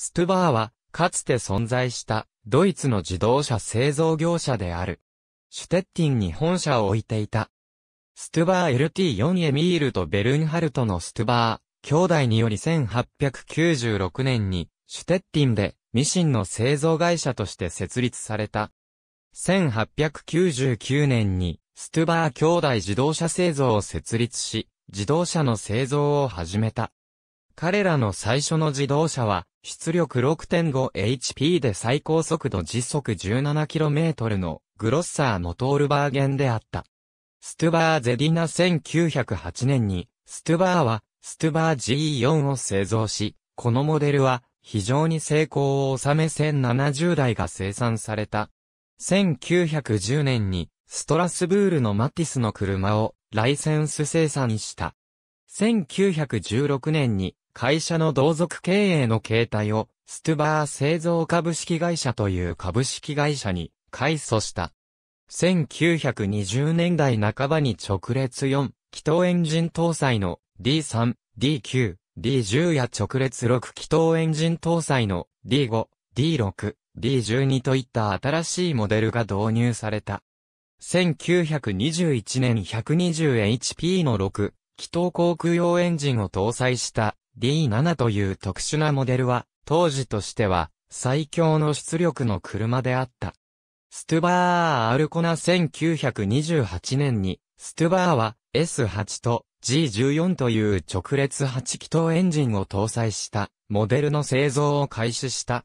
ストゥバーは、かつて存在したドイツの自動車製造業者である。シュテッティンに本社を置いていた。ストゥバー LT4 エミールとベルンハルトのストゥバー、兄弟により1896年に、シュテッティンでミシンの製造会社として設立された。1899年に、ストゥバー兄弟自動車製造を設立し、自動車の製造を始めた。彼らの最初の自動車は、出力 6.5HP で最高速度時速 17km のグロッサーのトールバーゲンであった。ストゥバーゼディナ1908年に、ストゥバーは、ストゥバー g 4を製造し、このモデルは、非常に成功を収め1070台が生産された。1910年に、ストラスブールのマティスの車を、ライセンス生産した。1916年に、会社の同族経営の形態を、ストゥバー製造株式会社という株式会社に改組した。1920年代半ばに直列4、気筒エンジン搭載の D3、D9、D10 や直列6気筒エンジン搭載の D5、D6、D12 といった新しいモデルが導入された。1921年 120HP の6、気筒航空用エンジンを搭載した D7 という特殊なモデルは、当時としては、最強の出力の車であった。ストゥバー・アルコナ1928年に、ストゥバーは S8 と G14 という直列8気筒エンジンを搭載したモデルの製造を開始した。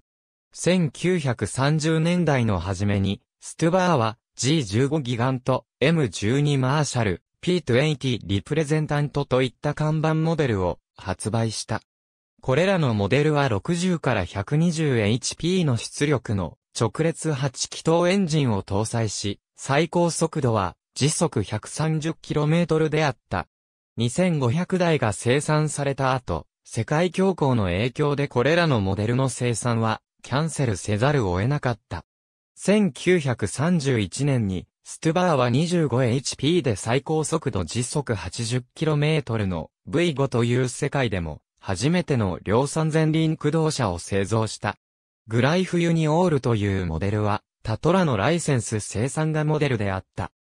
1930年代の初めに、ストゥバーは G15 ギガント、M12 マーシャル、P20 リプレゼンタントといった看板モデルを発売した。これらのモデルは60から 120HP の出力の直列8気筒エンジンを搭載し、最高速度は時速 130km であった。2500台が生産された後、世界恐慌の影響でこれらのモデルの生産はキャンセルせざるを得なかった。1931年にストゥバーは 25HP で最高速度時速 80km の V5 という世界でも、初めての量産前輪駆動車を製造した。グライフユニオールというモデルは、タトラのライセンス生産がモデルであった。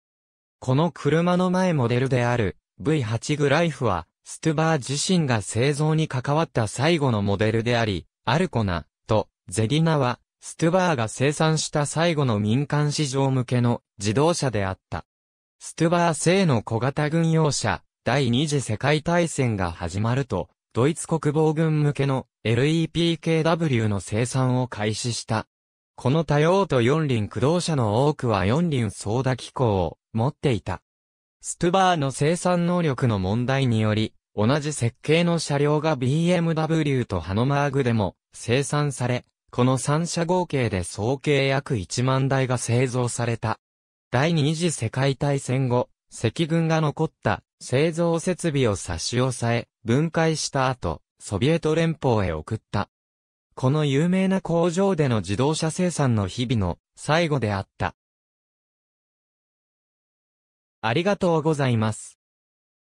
この車の前モデルである V8 グライフは、ストゥバー自身が製造に関わった最後のモデルであり、アルコナとゼリナは、ストゥバーが生産した最後の民間市場向けの自動車であった。ストゥバー製の小型軍用車、第二次世界大戦が始まると、ドイツ国防軍向けの LEPKW の生産を開始した。この多用途四輪駆動車の多くは四輪操舵機構を持っていた。ストゥバーの生産能力の問題により、同じ設計の車両が BMW とハノマーグでも生産され、この3社合計で総計約1万台が製造された。第二次世界大戦後、赤軍が残った製造設備を差し押さえ、分解した後、ソビエト連邦へ送った。この有名な工場での自動車生産の日々の最後であった。ありがとうございます。